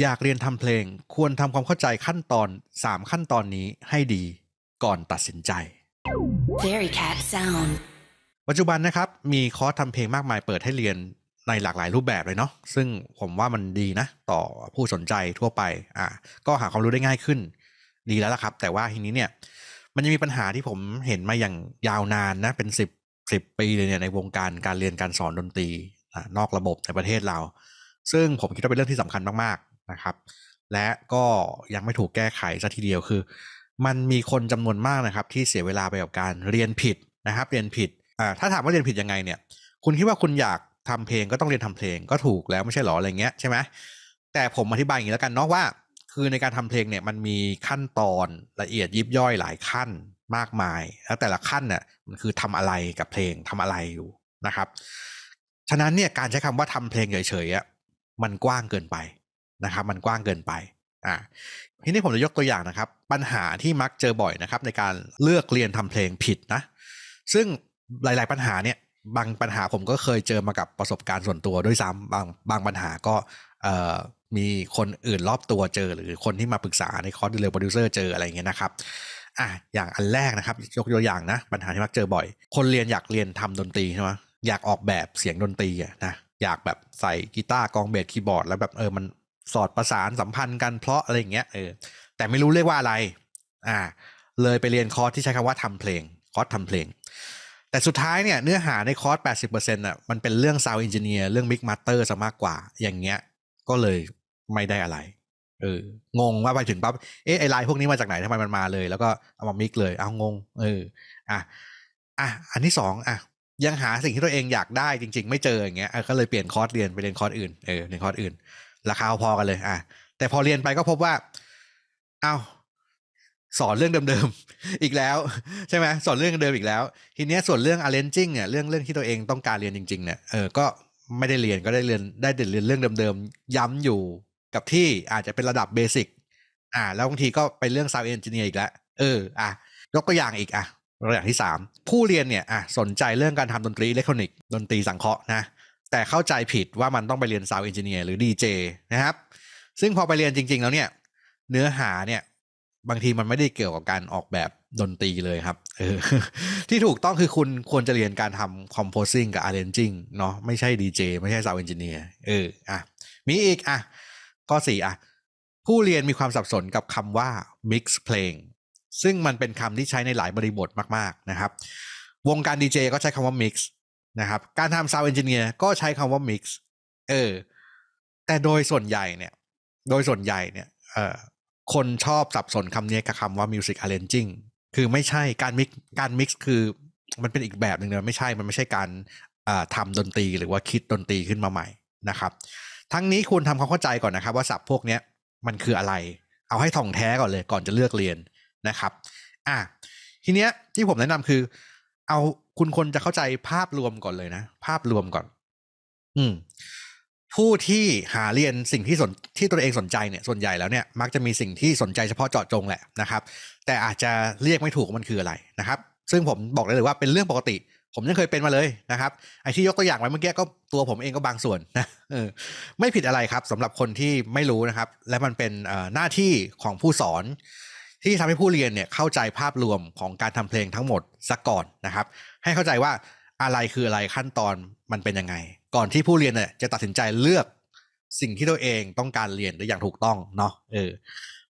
อยากเรียนทำเพลงควรทำความเข้าใจขั้นตอน 3 ขั้นตอนนี้ให้ดีก่อนตัดสินใจ Very Cat Sound ปัจจุบันนะครับ มีคอร์สทำเพลงมากมายเปิดให้เรียนในหลากหลายรูปแบบเลยเนาะซึ่งผมว่ามันดีนะ ต่อผู้สนใจทั่วไปอ่ะก็หาความรู้ได้ง่ายขึ้น ดีแล้วล่ะครับ แต่ว่าทีนี้เนี่ย มันยังมีปัญหาที่ผมเห็นมาอย่างยาวนานนะเป็น 10 10ปีเลยเนี่ยในวงการการเรียนการสอนดนตรี นอกระบบในประเทศเรา ซึ่งผมคิดว่าเป็นเรื่องที่สำคัญมากะครับและก็ยังไม่ถูกแก้ไขซะทีเดียวคือ มันมีคนจำนวนมากนะครับที่เสียเวลาไปกับการเรียนผิดนะครับ เรียนผิดอ่าถ้าถามว่าเรียนผิดยังไงเนี่ย คุณคิดว่าคุณอยากทำเพลง ก็ต้องเรียนทำเพลงก็ถูกแล้ว ไม่ใช่หรออะไรเงี้ยใช่ไหมแต่ผมอธิบายอย่างนี้แล้วกันเนาะว่าคือในการทำเพลงเนี่ยมันมีขั้นตอนละเอียดยิบย่อยหลายขั้นมากมาย แล้วแต่ละขั้นเนี่ยมันคือทำอะไรกับเพลงทำอะไรอยู่นะครับ ฉะนั้นเนี่ยการใช้คำว่าทำเพลงเฉยๆอ่ะมันกว้างเกินไปนะครับมันกว้างเกินไป อ่าทีนี้ผมจะยกตัวอย่างนะครับ ปัญหาที่มักเจอบ่อยนะครับ ในการเลือกเรียนทำเพลงผิดนะ ซึ่งหลาย ๆปัญหาเนี่ยบางปัญหาผมก็เคยเจอมากับประสบการณ์ส่วนตัวด้วยซ้ำบางบางปัญหาก็มีคนอื่นรอบตัวเจอ หรือคนที่มาปรึกษาในคอร์สเรียลโปรดิวเซอร์เจออะไรเงี้ยนะครับอ่ะอย่างอันแรกนะครับ ยกตัวอย่างนะ ปัญหาที่มักเจอบ่อย คนเรียนอยากเรียนทำดนตรีใช่ไหมอยากออกแบบเสียงดนตรีนะอยากแบบใส่กีตาร์กองเบสคีย์บอร์ดแล้วแบบเออมันสอดประสานสัมพันธ์กันเพราะ อะไรอย่างเงี้ยเออแต่ไม่รู้เรียกว่าอะไร อ่า เลยไปเรียนคอร์สที่ใช้คำว่าทำเพลงคอร์สทำเพลง แต่สุดท้ายเนี่ยเนื้อหาในคอร์ส 80%อน่ะมันเป็นเรื่องซาวด์เอนจิเนียร์เรื่องมิกมาสเตอร์ซะมากกว่าอย่างเงี้ย ก็เลยไม่ได้อะไร เอองงว่าไปถึงปั๊บเอ๊ะไอไลน์พวกนี้มาจากไหนทำไมมันมาเลย แล้วก็เอามามิกเลยเอางงเอออ่ะอ่ะอันที่สองอ่ะยังหาสิ่งที่ตัวเองอยากได้จริงๆไม่เจออย่างเงี้ยก็เลยเปลี่ยนคอร์สเรียนไปเรียนคอร์สอื่นเออเรียนคอร์สอื่นราคาพอกันเลยอ่ะแต่พอเรียนไปก็พบว่าอา้าวสอนเรื่องเดิม ๆ อีกแล้ว ใช่ไหมสอนเรื่องเดิมอีกแล้ว ทีเนี้ยส่วนเรื่อง arranging เนี่ยเรื่องเรื่องที่ตัวเองต้องการเรียนจริง ๆเนี่ยเออก็ไม่ได้เรียนก็ได้เรียนได้เรียนเรื่องเดิมๆย้ำอยู่กับที่อาจจะเป็นระดับเบสิกอ่าแล้วบางทีก็ไปเรื่อง sound engineer อีกแล้วเอออ่ะยกตัวอย่างอีก อ่ะตัวอย่างที่3ผู้เรียนเนี่ยอ่ะสนใจเรื่องการทำดนตรีอิเล็กทรอนิกส์ดนตรีสังเคราะห์นะแต่เข้าใจผิดว่ามันต้องไปเรียนซาวเอนจิเนียร์หรือดีเจนะครับ ซึ่งพอไปเรียนจริงๆแล้วเนี่ย เนื้อหาเนี่ย บางทีมันไม่ได้เกี่ยวกับการออกแบบดนตรีเลยครับออที่ถูกต้องคือคุณควรจะเรียนการทำคอมโพสิ่งกับอาร์เรนจิ่งเนาะไม่ใช่ดีเจไม่ใช่ซาวเอนจิเนียร์เอออ่ะมีอีกอ่ะข้อสี่อ่ะ ผู้เรียนมีความสับสนกับคำว่า mix playing ซึ่งมันเป็นคำที่ใช้ในหลายบริบทมากๆนะครับ วงการดีเจก็ใช้คำว่า mix นะครับการทำซาวเอนจิเนียร์ก็ใช้คำว่ามิกซ์เออแต่โดยส่วนใหญ่เนี่ยโดยส่วนใหญ่เนี่ยเออคนชอบสับสนคำนี้กับคำว่ามิวสิกอาร์เรนจิ้งคือไม่ใช่การมิกการมิกซ์คือมันเป็นอีกแบบหนึ่งนะไม่ใช่มันไม่ใช่การทำดนตรีหรือว่าคิดดนตรีขึ้นมาใหม่นะครับ ทั้งนี้คุณทำความเข้าใจก่อนนะครับว่าศัพท์พวกนี้มันคืออะไร เอาให้ท่องแท้ก่อนเลยก่อนจะเลือกเรียนนะครับ อ่ะทีเนี้ยที่ผมแนะนำคือเอาคุณคนจะเข้าใจภาพรวมก่อนเลยนะภาพรวมก่อน อืม ผู้ที่หาเรียนสิ่งที่สนที่ตัวเองสนใจเนี่ย ส่วนใหญ่แล้วเนี่ยมักจะมีสิ่งที่สนใจเฉพาะเจาะจงแหละนะครับ แต่อาจจะเรียกไม่ถูกว่ามันคืออะไรนะครับ ซึ่งผมบอกได้เลยว่าเป็นเรื่องปกติ ผมยังเคยเป็นมาเลยนะครับไอ้ที่ยกตัวอย่างไว้เมื่อกี้ก็ตัวผมเองก็บางส่วนนะเออไม่ผิดอะไรครับ สำหรับคนที่ไม่รู้นะครับ และมันเป็นหน้าที่ของผู้สอนที่ทำให้ผู้เรียนเนี่ยเข้าใจภาพรวมของการทำเพลงทั้งหมดซะก่อนนะครับ ให้เข้าใจว่าอะไรคืออะไรขั้นตอนมันเป็นยังไง ก่อนที่ผู้เรียนเนี่ยจะตัดสินใจเลือกสิ่งที่ตัวเองต้องการเรียนได้อย่างถูกต้องเนาะเออ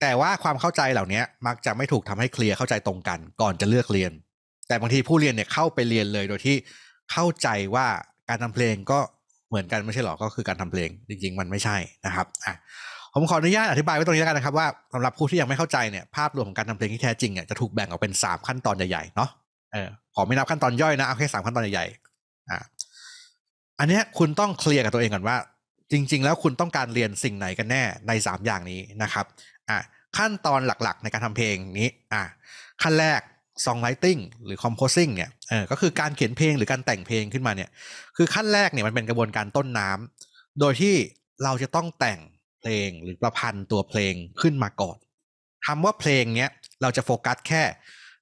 แต่ว่าความเข้าใจเหล่านี้มักจะไม่ถูกทำให้เคลียร์เข้าใจตรงกัน ก่อนจะเลือกเรียน แต่บางทีผู้เรียนเนี่ยเข้าไปเรียนเลยโดยที่เข้าใจว่าการทำเพลงก็เหมือนกันไม่ใช่หรอก็คือการทำเพลง จริงๆ มันไม่ใช่นะครับอ่ะผมขออนุญาตอธิบายไว้ตรงนี้แล้วกันนะครับว่าสำหรับผู้ที่ยังไม่เข้าใจเนี่ยภาพรวมของการทำเพลงที่แท้จริงเนี่ยจะถูกแบ่งออกเป็นสามขั้นตอนใหญ่ๆเนาะเออขอไม่นับขั้นตอนย่อยนะเอาแค่สามขั้นตอนใหญ่ๆอ่าอันนี้คุณต้องเคลียร์กับตัวเองก่อนว่าจริง ๆ แล้วคุณต้องการเรียนสิ่งไหนกันแน่ในสามอย่างนี้นะครับอ่าขั้นตอนหลักๆในการทำเพลงนี้อ่าขั้นแรก songwriting หรือ composing เนี่ยเออ ก็คือการเขียนเพลงหรือการแต่งเพลงขึ้นมาเนี่ยคือขั้นแรกเนี่ยมันเป็นกระบวนการต้นน้ำโดยที่เราจะต้องแต่งเพลงหรือประพันธ์ตัวเพลงขึ้นมาก่อนคำว่าเพลงเนี้ย เราจะโฟกัสแค่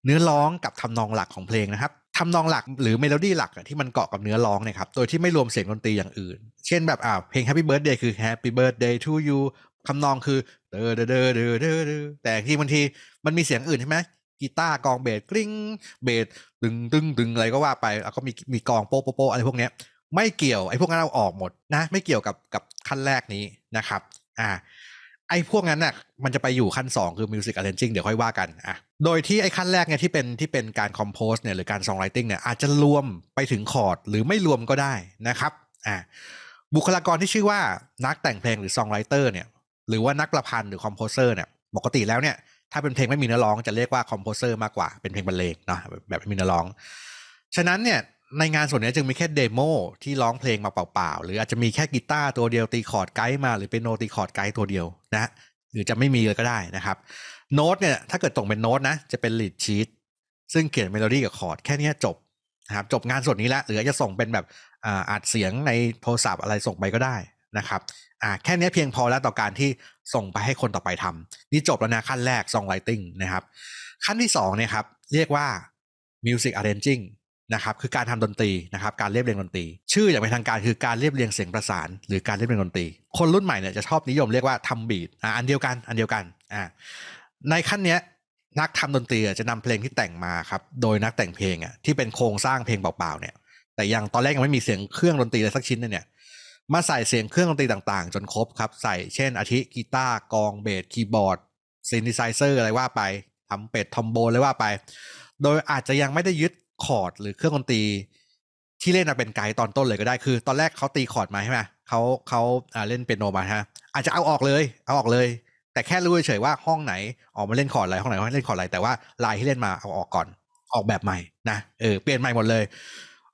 เนื้อร้องกับทำนองหลักของเพลงนะครับ ทำนองหลักหรือเมโลดี้หลักที่มันเกาะกับเนื้อร้องเนี่ยครับ โดยที่ไม่รวมเสียงดนตรีอย่างอื่น เช่นแบบ อ่าเพลง Happy Birthday คือ Happy Birthday to you คำนองคือเดอเดอเดอเดอเดอเดอแต่ที่บางทีมันมีเสียงอื่นใช่ไหมกีตาร์กองเบสกริ้งเบสตึงตึงตึงอะไรก็ว่าไป แล้วก็มีมีกองโป๊ะโป๊ะอะไรพวกเนี้ยไม่เกี่ยวไอ้พวกนั้นเอาออกหมดนะ ไม่เกี่ยวกับกับขั้นแรกนี้นะครับอ่าไอ้พวกนั้นน่ะมันจะไปอยู่ขั้น2 คือ Music Arranging เดี๋ยวค่อยว่ากันอ่ะโดยที่ไอ้ขั้นแรกเนี่ยที่เป็นที่เป็นการคอมโพสเนี่ยหรือการซองไรติงเนี่ยอาจจะรวมไปถึงคอร์ดหรือไม่รวมก็ได้นะครับอ่ะบุคลากรที่ชื่อว่านักแต่งเพลงหรือซองไรเตอร์เนี่ยหรือว่านักประพันธ์หรือคอมโพเซอร์เนี่ยปกติแล้วเนี่ยถ้าเป็นเพลงไม่มีเนื้อร้องจะเรียกว่าคอมโพเซอร์มากกว่าเป็นเพลงบรรเลงเนาะแบบไม่มีเนื้อร้อง ฉะนั้นเนี่ยในงานส่วนนี้จึงมีแค่เดโมที่ร้องเพลงมาเปล่าๆ หรืออาจจะมีแค่กีตาร์ตัวเดียวตีคอร์ดไกด์มาหรือเป็นโนตีคอร์ดไกด์ตัวเดียวนะหรือจะไม่มีเลยก็ได้นะครับโน้ตเนี่ยถ้าเกิดตงเป็นโน้ตนะ จะเป็นลีดชีตซึ่งเขียนเมโลดี้กับคอร์ดแค่นี้จบนะครับจบงานส่วนนี้แล้วหรือจะส่งเป็นแบบอัดเสียงในโทรศัพท์อะไรส่งไปก็ได้นะครับอ่าแค่นี้เพียงพอแล้วต่อการที่ส่งไปให้คนต่อไปทำนี่จบแล้วนะขั้นแรกซองไลติงนะครับขั้นที่2เนี่ยครับเรียกว่า Music Arranging นะครับคือการทำดนตรีนะครับ การเรียบเรียงดนตรี ชื่ออย่างเป็นทางการคือการเรียบเรียงเสียงประสาน หรือการเรียบเรียงดนตรีคนรุ่นใหม่เนี่ยจะชอบนิยมเรียกว่าทำบีดอ่ะอันเดียวกันอันเดียวกันอ่าในขั้นเนี้ยนักทำดนตรีจะนำเพลงที่แต่งมาครับโดยนักแต่งเพลงอ่ะที่เป็นโครงสร้างเพลงเปล่าๆเนี่ยแต่ยังตอนแรกยังไม่มีเสียงเครื่องดนตรีเลยสักชิ้นเนี่ยมาใส่เสียงเครื่องดนตรีต่างๆ จนครบครับใส่เช่นอาทิกีตาร์กองเบสคีย์บอร์ดซินธิไซเซอร์อะไรว่าไปทำเป็ดทอมโบนอะไรว่าไป โดยอาจจะยังไม่ได้ยึดคอร์ดหรือเครื่องดนตรี ที่เล่นเป็นไกด์ตอนต้นเลยก็ได้คือตอนแรกเขาตีคอร์ดมาใช่ไหมเขาเขาเล่นเป็นโนมาฮะอาจจะเอาออกเลย เอาออกเลย แต่แค่รู้เฉยว่าห้องไหน ออกมาเล่นคอร์ดอะไรห้องไหนเล่นคอร์ดอะไรแต่ว่าลายที่เล่นมาเอาออกก่อน ออกแบบใหม่นะเออเปลี่ยนใหม่หมดเลย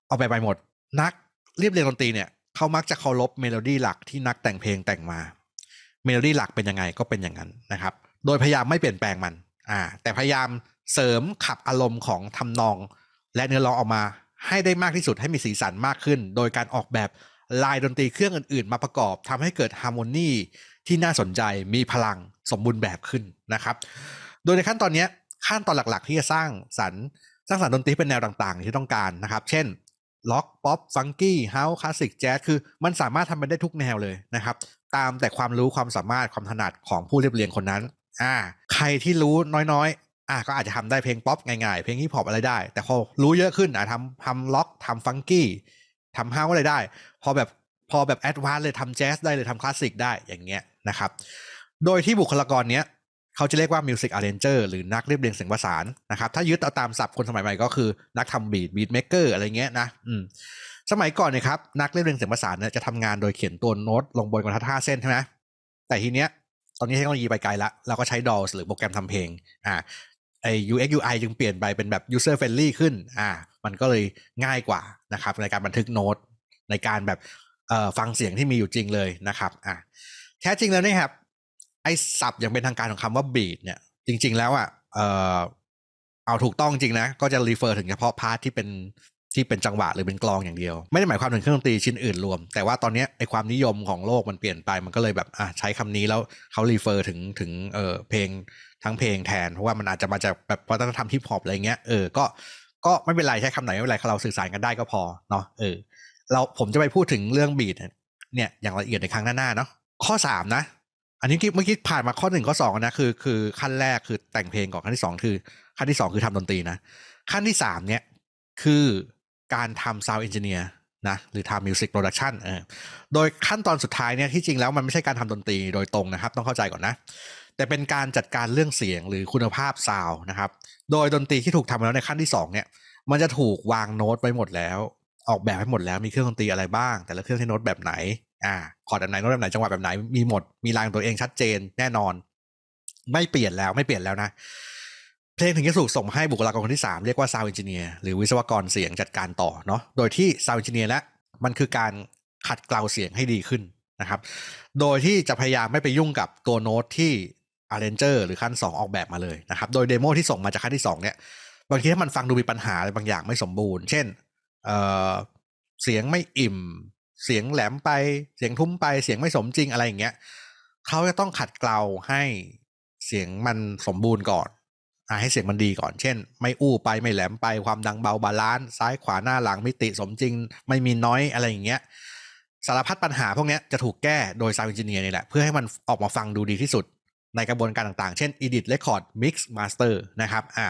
เอาแบบใหม่หมด นักเรียบเรียงดนตรีเนี่ยเขามักจะเคารพเมโลดี้หลักที่นักแต่งเพลงแต่งมาเมโลดี้หลักเป็นยังไงก็เป็นอย่างนั้นนะครับ โดยพยายามไม่เปลี่ยนแปลงมัน อ่า แต่พยายามเสริมขับอารมณ์ของทำนองและเนื้อร้องออกมาให้ได้มากที่สุดให้มีสีสันมากขึ้น โดยการออกแบบลายดนตรีเครื่องอื่นๆ มาประกอบทำให้เกิดฮาร์โมนีที่น่าสนใจมีพลังสมบูรณ์แบบขึ้นนะครับโดยในขั้นตอนนี้ขั้นตอนหลักๆ ที่จะสร้างสรรสร้างสรรดนตรีเป็นแนวต่างๆ ที่ต้องการนะครับ เช่นล็อกป๊อปฟังกี้เฮาส์คลาสสิกแจ๊สคือ มันสามารถทำไปได้ทุกแนวเลยนะครับตามแต่ความรู้ความสามารถความถนัดของผู้เรียบเรียงคนนั้นอ่าใครที่รู้น้อยอ่ะก็อาจจะทำได้เพลงป๊อปง่ายๆ เพลงฮิปฮอปอะไรได้ แต่พอรู้เยอะขึ้นอ่ะทำทำล็อกทำฟังกี้ทำฮาวอะไรได้ พอแบบพอแบบแอดวานเลยทำแจ๊สได้เลยทำคลาสสิกได้อย่างเงี้ยนะครับ โดยที่บุคลากรเนี้ยเขาจะเรียกว่ามิวสิกอาร์เรนเจอร์หรือนักเรียบเรียงเสียงประสานนะครับถ้ายึดเอาตามศัพท์คนสมัยใหม่ก็คือ นักทำบีดบีดเมกเกอร์อะไรเงี้ยนะ อืมสมัยก่อนเนี่ยครับนักเรียบเรียงเสียงประสานเนี่ยจะทำงานโดยเขียนตัวโน้ตลงบนกระดาษห้าเส้นใช่ไหมแต่ทีเนี้ยตอนนี้เทคโนโลยีไปไกลละเราก็ใช้ดอลหรือโปรแกรมทำเพลง อ่าไอ้ UX UI จึงเปลี่ยนไปเป็นแบบ user friendly ขึ้น อ่า มันก็เลยง่ายกว่านะครับในการบันทึกโน้ต ในการแบบฟังเสียงที่มีอยู่จริงเลยนะครับ อ่ะแท้จริงแล้วนี่ครับ ไอ้ศัพท์อย่างเป็นทางการของคำว่า beat เนี่ย จริง ๆ แล้วอ่ะ เออเอาถูกต้องจริงนะ ก็จะ refer ถึงเฉพาะพาร์ทที่เป็นที่เป็นจังหวะ หรือเป็นกลองอย่างเดียวไม่ได้หมายความถึงเครื่องดนตรีชิ้นอื่นรวม แต่ว่าตอนนี้ไอความนิยมของโลกมันเปลี่ยนไปมันก็เลยแบบอ่ะใช้คำนี้แล้วเขารีเฟอร์ถึงถึงเออเพลงทั้งเพลงแทน เพราะว่ามันอาจจะมาจากแบบวัฒนธรรมฮิปฮอปอะไรเงี้ยเออก็ ก็ไม่เป็นไรใช้คำไหนไม่เป็นไรเราสื่อสารกันได้ก็พอเนาะเออ เราผมจะไปพูดถึงเรื่องบีดเนี่ยอย่างละเอียดในครั้งหน้าๆเนาะข้อ3นะอันนี้ที่เมื่อกี้ผ่านมาข้อ1ข้อ2นะคือคือขั้นแรกคือแต่งเพลงก่อนขั้นที่ 2 คือ ขั้นที่2คือทำดนตรีนะ ขั้นที่3เนี่ย คืการทำซาวด์เอนจิเนียร์นะ หรือทำมิวสิกโปรดักชันโดยขั้นตอนสุดท้ายเนี่ยที่จริงแล้วมันไม่ใช่การทำดนตรีโดยตรงนะครับ ต้องเข้าใจก่อนนะ แต่เป็นการจัดการเรื่องเสียงหรือคุณภาพซาวด์นะครับ โดยดนตรีที่ถูกทำแล้วในขั้นที่ 2 เนี่ย มันจะถูกวางโน้ตไปหมดแล้ว ออกแบบให้หมดแล้วมีเครื่องดนตรีอะไรบ้างแต่ละเครื่องใช้โน้ตแบบไหน อ่าคอร์ดแบบไหนโน้ตแบบไหนจังหวะแบบไหน มีหมดมีรางตัวเองชัดเจนแน่นอน ไม่เปลี่ยนแล้วไม่เปลี่ยนแล้วนะเพลงถึงจะถูกส่งให้บุคลากรคนที่ 3 เรียกว่าซาวน์เอนจิเนียร์หรือวิศวกรเสียงจัดการต่อเนาะโดยที่ซาวน์เอนจิเนียร์และมันคือการขัดเกลาเสียงให้ดีขึ้นนะครับ โดยที่จะพยายามไม่ไปยุ่งกับตัวโน้ตที่อาร์เรนเจอร์หรือขั้น 2 ออกแบบมาเลยนะครับ โดยเดโมที่ส่งมาจากขั้นที่ 2 เนี่ยบางทีถ้ามันฟังดูมีปัญหาอะไรบางอย่างไม่สมบูรณ์ เช่นเเสียงไม่อิ่ม เสียงแหลมไปเสียงทุ้มไป เสียงไม่สมจริงอะไรอย่างเงี้ยเขาจะต้องขัดเกลาให้เสียงมันสมบูรณ์ก่อนให้เสียงมันดีก่อนเช่น ไม่อู้ไป ไม่แหลมไป ความดังเบา บาลานซ์ ซ้ายขวาหน้าหลังมิติสมจริง ไม่มีน้อยอะไรอย่างเงี้ยสารพัดปัญหาพวกนี้จะถูกแก้โดยซาวด์อินจิเนียร์นี่แหละ เพื่อให้มันออกมาฟังดูดีที่สุดในกระบวนการต่างๆ เช่น Edit Record Mix Master นะครับ อ่า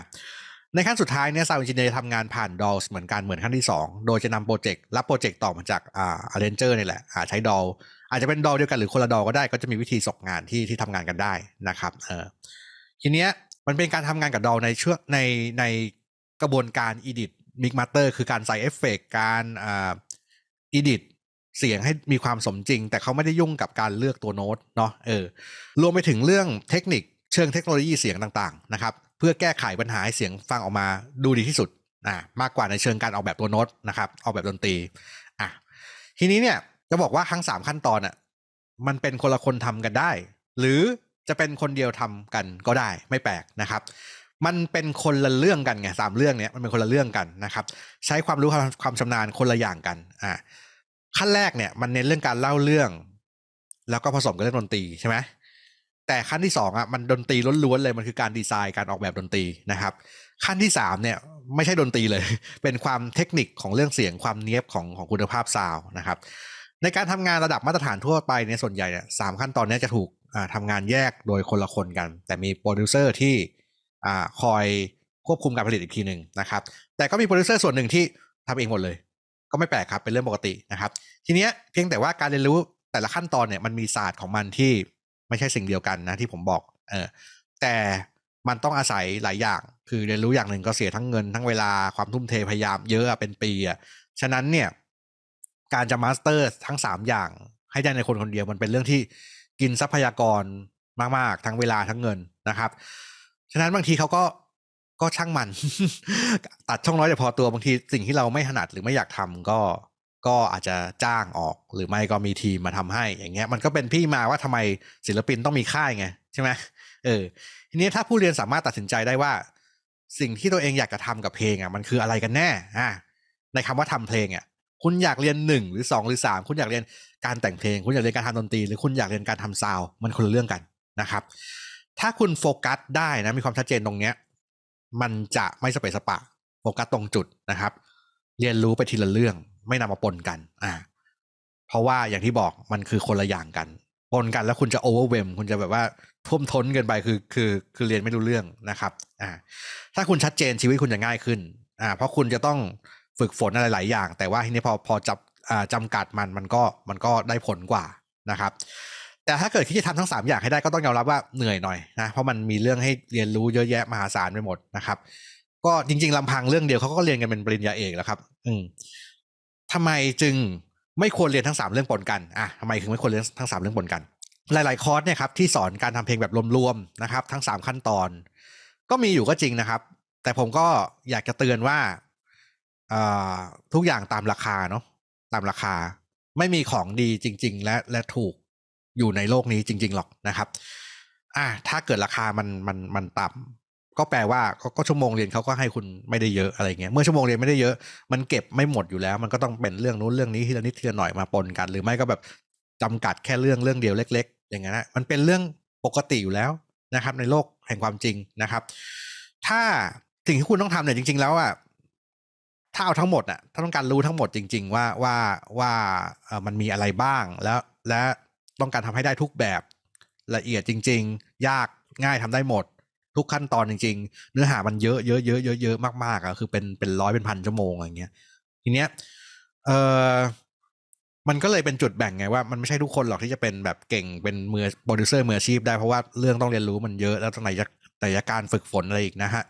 ในขั้นสุดท้ายเนี่ย ซาวด์อินจิเนียร์ทำงานผ่านดอลเหมือนกัน เหมือนขั้นที่ 2 โดยจะนำโปรเจกต์รับโปรเจกต์ต่อมาจาก อ่าอาร์เรนเจอร์นี่แหละ อ่า ใช้ดอล อาจจะเป็นดอลเดียวกันหรือคนละดอลก็ได้ ก็จะมีวิธีส่งงานที่ที่ทำงานกันได้นะครับเออทีเนี้ยมันเป็นการทำงานกับดอาในเชื่อในในกระบวนการอีดิทมิกมาเตอร์คือการใส่เอฟเฟกการอ่าอีดิทเสียงให้มีความสมจริง แต่เขาไม่ได้ยุ่งกับการเลือกตัวโน้ตเนาะเออรวมไปถึงเรื่องเทคนิคเชิงเทคโนโลยีเสียงต่าง ๆ นะครับ เพื่อแก้ไขปัญหาเสียงฟังออกมาดูดีที่สุดอ่ามากกว่าในเชิงการออกแบบตัวโน้ตนะครับ ออกแบบดนตรีอ่ะทีนี้เนี่ยจะบอกว่าทั้ง 3 ขั้นตอนอ่ะมันเป็นคนละคนทำกันได้ หรือจะเป็นคนเดียวทำกันก็ได้ไม่แปลกนะครับ มันเป็นคนละเรื่องกันไงสามเรื่องเนี้ยมันเป็นคนละเรื่องกันนะครับ ใช้ความรู้ความความชำนาญคนละอย่างกันอ่าขั้นแรกเนี่ยมันเน้นเรื่องการเล่าเรื่อง แล้วก็ผสมกับเรื่องดนตรีใช่ไหมแต่ขั้นที่สองอ่ะมันดนตรีล้วนๆเลยมันคือการดีไซน์การออกแบบดนตรีนะครับ ขั้นที่สามเนี่ย ไม่ใช่ดนตรีเลย เป็นความเทคนิคของเรื่องเสียงความเนี้ยบของของคุณภาพซาวนะครับ ในการทำงานระดับมาตรฐานทั่วไปเนี่ยส่วนใหญ่เนี่ยสามขั้นตอนนี้จะถูกทำงานแยกโดยคนละคนกัน แต่มีโปรดิวเซอร์ที่คอยควบคุมการผลิตอีกทีหนึ่งนะครับแต่ก็มีโปรดิวเซอร์ส่วนหนึ่งที่ทำเองหมดเลย ก็ไม่แปลกครับ เป็นเรื่องปกตินะครับ ทีเนี้ยเพียงแต่ว่าการเรียนรู้แต่ละขั้นตอนเนี่ย มันมีศาสตร์ของมันที่ไม่ใช่สิ่งเดียวกันนะที่ผมบอกเออแต่มันต้องอาศัยหลายอย่าง คือเรียนรู้อย่างหนึ่งก็เสียทั้งเงินทั้งเวลาความทุ่มเทพยายามเยอะเป็นปีอ่ะฉะนั้นเนี่ย การจะมาสเตอร์ทั้ง 3 อย่างให้ได้ในคนคนเดียวมันเป็นเรื่องที่กินทรัพยากรมาก ๆ ทั้งเวลาทั้งเงินนะครับ ฉะนั้นบางทีเขาก็ก็ช่างมันตัดช่องน้อยแต่พอตัวบางที สิ่งที่เราไม่ถนัดหรือไม่อยากทำก็ก็อาจจะจ้างออกหรือไม่ก็มีทีมมาทำให้ อย่างเงี้ย มันก็เป็นพี่มาว่าทำไมศิลปินต้องมีค่ายไงใช่ไหมเออ ทีนี้ถ้าผู้เรียนสามารถตัดสินใจได้ว่า สิ่งที่ตัวเองอยากจะทำกับเพลงอ่ะมันคืออะไรกันแน่อ่าในคำว่าทำเพลงอ่ะคุณอยากเรียนหนึ่งหรือสองหรือสามคุณอยากเรียนการแต่งเพลง คุณอยากเรียนการทำดนตรี หรือคุณอยากเรียนการทำซาวมันคนละเรื่องกันนะครับ ถ้าคุณโฟกัสได้นะมีความชัดเจนตรงเนี้ยมันจะไม่สเปสปะโฟกัสตรงจุดนะครับ เรียนรู้ไปทีละเรื่อง ไม่นำมาปนกันอ่าเพราะว่าอย่างที่บอกมันคือคนละอย่างกัน ปนกันแล้วคุณจะโอเวอร์เวมคุณจะแบบว่าท่วมท้นเกินไปคือคือคือเรียนไม่รู้เรื่องนะครับอ่าถ้าคุณชัดเจนชีวิตคุณจะง่ายขึ้นอ่าเพราะคุณจะต้องฝึกฝนอะไรหลายอย่าง แต่ว่าทีนี้พอพอจับจำกัดมันมันก็มันก็ได้ผลกว่านะครับ แต่ถ้าเกิดที่จะทำทั้ง 3 อย่างให้ได้ก็ต้องยอมรับว่าเหนื่อยหน่อยนะ เพราะมันมีเรื่องให้เรียนรู้เยอะแยะมหาศาลไปหมดนะครับก็จริง ๆลำพังเรื่องเดียวเขาก็เรียนกันเป็นปริญญาเอกแล้วครับ อืมทำไมจึงไม่ควรเรียนทั้ง 3 เรื่องปนกันอ่ะทำไมถึงไม่ควรเรียนทั้ง3เรื่องปนกัน หลาย ๆคอร์สเนี่ยครับที่สอนการทำเพลงแบบรวมๆนะครับ ทั้ง3ขั้นตอน ก็มีอยู่ก็จริงนะครับ แต่ผมก็อยากจะเตือนว่าทุกอย่างตามราคาเนาะตามราคาไม่มีของดีจริงๆ และและถูกอยู่ในโลกนี้จริงๆหรอกนะครับ อ่าถ้าเกิดราคามันมันมันต่ำก็แปลว่าก็ชั่วโมงเรียนเขาก็ให้คุณไม่ได้เยอะอะไรเงี้ยเมื่อชั่วโมงเรียนไม่ได้เยอะ มันเก็บไม่หมดอยู่แล้ว มันก็ต้องเป็นเรื่องนู้นเรื่องนี้ที่ละนิดทีละหน่อยมาปนกัน หรือไม่ก็แบบจำกัดแค่เรื่องเรื่องเดียวเล็ก ๆ อย่างเงี้ยนะมันเป็นเรื่องปกติอยู่แล้วนะครับ ในโลกแห่งความจริงนะครับ ถ้าสิ่งที่คุณต้องทำเนี่ยจริง ๆ แล้วอ่ะถ้าเอาทั้งหมดอะถ้าต้องการรู้ทั้งหมดจริงๆ ว่าว่าว่ามันมีอะไรบ้างแล้วและต้องการทำให้ได้ทุกแบบละเอียดจริงๆ ยากง่ายทำได้หมด ทุกขั้นตอนจริงๆ เนื้อหามันเยอะเยอะเยอะเยอะเยอะมากๆอะคือเป็นเป็นร้อยเป็นพันชั่วโมงอะไรเงี้ยทีเนี้ยเออมันก็เลยเป็นจุดแบ่งไง ว่ามันไม่ใช่ทุกคนหรอก ที่จะเป็นแบบเก่งเป็นมือโปรดิวเซอร์มืออาชีพได้ เพราะว่าเรื่องต้องเรียนรู้มันเยอะแล้วตรงไหนจะแต่ยการฝึกฝนอะไรอีกนะฮะ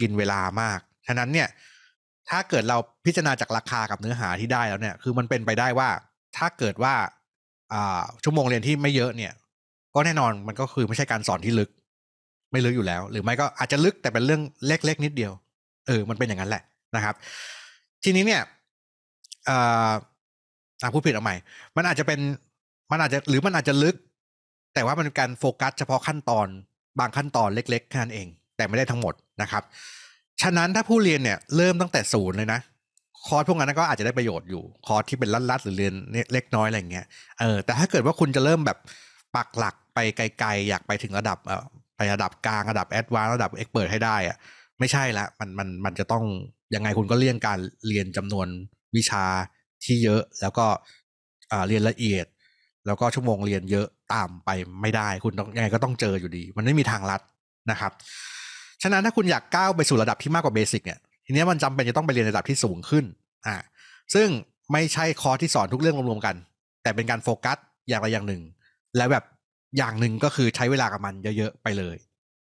กินเวลามากฉะนั้นเนี่ยถ้าเกิดเราพิจารณาจากราคากับเนื้อหาที่ได้แล้ว เนี่ย คือมันเป็นไปได้ว่า ถ้าเกิดว่า อ่า ชั่วโมงเรียนที่ไม่เยอะเนี่ย ก็แน่นอนมันก็คือไม่ใช่การสอนที่ลึก ไม่ลึกอยู่แล้ว หรือ ไม่ก็อาจจะลึกแต่เป็นเรื่องเล็กๆนิดเดียวเออ มันเป็นอย่างนั้นแหละนะครับ ทีนี้เนี่ยอ่าพูดผิดเอาใหม่มันอาจจะเป็นมันอาจจะหรือมันอาจจะลึก แต่ว่ามันเป็นการโฟกัสเฉพาะขั้นตอนบางขั้นตอนเล็กๆแค่นั้นเอง แต่ไม่ได้ทั้งหมดนะครับฉะนั้นถ้าผู้เรียนเนี่ยเริ่มตั้งแต่ศูนย์เลยนะ คอร์สพวกนั้นก็อาจจะได้ประโยชน์อยู่ คอร์สที่เป็นลัดๆหรือเรียนเล็กน้อยอะไรเงี้ยเออแต่ถ้าเกิดว่าคุณจะเริ่มแบบปักหลักไปไกลๆ อยากไปถึงระดับเออไประดับกลาง ระดับแอดวานระดับเอ็กเปิดให้ได้อะไม่ใช่ละ มันมันมันจะต้อง ยังไงคุณก็เลี่ยงการเรียนจำนวนวิชาที่เยอะ แล้วก็อ่าเรียนละเอียด แล้วก็ชั่วโมงเรียนเยอะตามไปไม่ได้ คุณต้องยังไงก็ต้องเจออยู่ดี มันไม่มีทางลัดนะครับฉะนั้นถ้าคุณอยากก้าวไปสู่ระดับที่มากกว่าเบสิกเนี่ยทีนี้มันจำเป็นจะต้องไปเรียนระดับที่สูงขึ้นอ่าซึ่งไม่ใช่คอร์สที่สอนทุกเรื่องรวมๆกัน แต่เป็นการโฟกัสอย่างไรอย่างหนึ่ง แล้วแบบอย่างหนึ่งก็คือใช้เวลากับมันเยอะๆไปเลย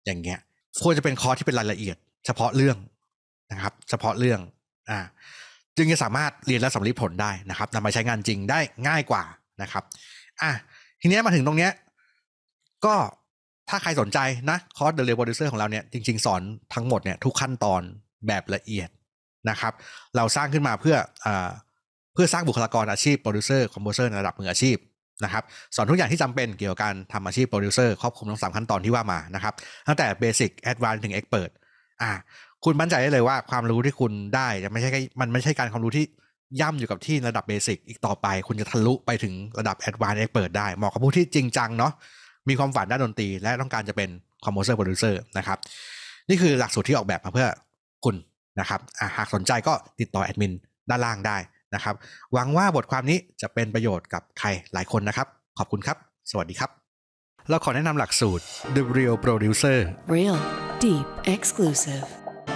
อย่างเงี้ยควรจะเป็นคอร์สที่เป็นรายละเอียด เฉพาะเรื่องนะครับ เฉพาะเรื่องอ่าจึงจะสามารถเรียนและสำลีผลได้นะครับนำมาใช้งานจริงได้ง่ายกว่านะครับอ่ะทีนี้มาถึงตรงเนี้ยก็ถ้าใครสนใจ นะ คอร์สเดลิเวอร์ดิวเซอร์ของเราเนี่ย จริงๆ สอนทั้งหมดเนี่ยทุกขั้นตอนแบบละเอียดนะครับ เราสร้างขึ้นมาเพื่ออเพื่อสร้างบุคลากรอาชีพโปรดิวเซอร์คอมโพเซอร์ในระดับมืออาชีพนะครับสอนทุกอย่างที่จำเป็นเกี่ยวกับการทำอาชีพโปรดิวเซอร์ครอบคลุมทั้งสามขั้นตอนที่ว่ามานะครับตั้งแต่เบสิกแอดวานซ์ถึงเอ็กเปิดอ่าคุณมั่นใจได้เลยว่าความรู้ที่คุณได้จะไม่ใช่มันไม่ใช่การความรู้ที่ย่ำอยู่กับที่ระดับเบสิกอีกต่อไป คุณจะทะลุไปถึงระดับแอดวานซ์เอ็กเปิดได้เหมาะกับผู้ที่จริงจังเนาะมีความฝันด้านดนตรีและต้องการจะเป็นคอมโพเซอร์โปรดิวเซอร์นะครับ นี่คือหลักสูตรที่ออกแบบมาเพื่อคุณนะครับหากสนใจก็ติดต่อแอดมินด้านล่างได้นะครับ หวังว่าบทความนี้จะเป็นประโยชน์กับใครหลายคนนะครับ ขอบคุณครับ สวัสดีครับ เราขอแนะนำหลักสูตร The Real Producer Real Deep Exclusive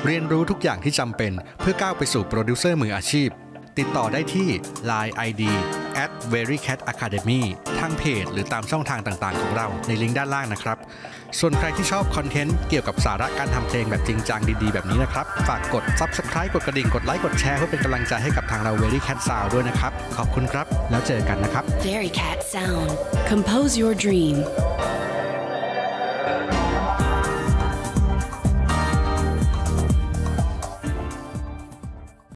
เรียนรู้ทุกอย่างที่จำเป็นเพื่อก้าวไปสู่โปรดิวเซอร์มืออาชีพ ติดต่อได้ที่ Line ID at verycat academy ทางเพจหรือตามช่องทางต่างๆ ของเราในลิงก์ด้านล่างนะครับ ส่วนใครที่ชอบคอนเทนต์เกี่ยวกับสาระการทำเพลงแบบจริงจังดีๆแบบนี้นะครับ ฝากกด subscribe กดกระดิ่งกดไลค์กดแชร์เพื่อเป็นกำลังใจให้กับทางเรา verycat sound ด้วยนะครับ ขอบคุณครับ แล้วเจอกันนะครับ verycat sound compose your dream